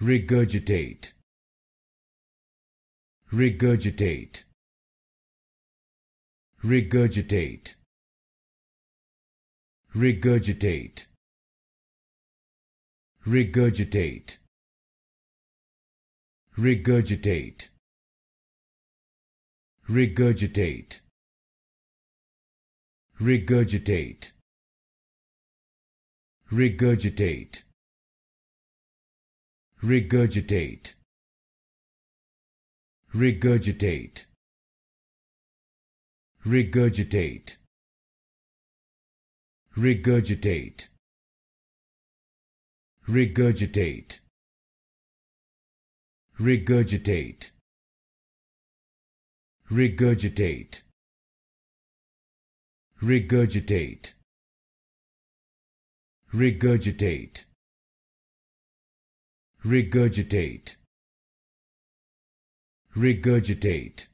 regurgitate regurgitate regurgitate regurgitate regurgitate regurgitate regurgitate regurgitate regurgitate regurgitate regurgitate regurgitate regurgitate regurgitate regurgitate regurgitate regurgitate regurgitate regurgitate regurgitate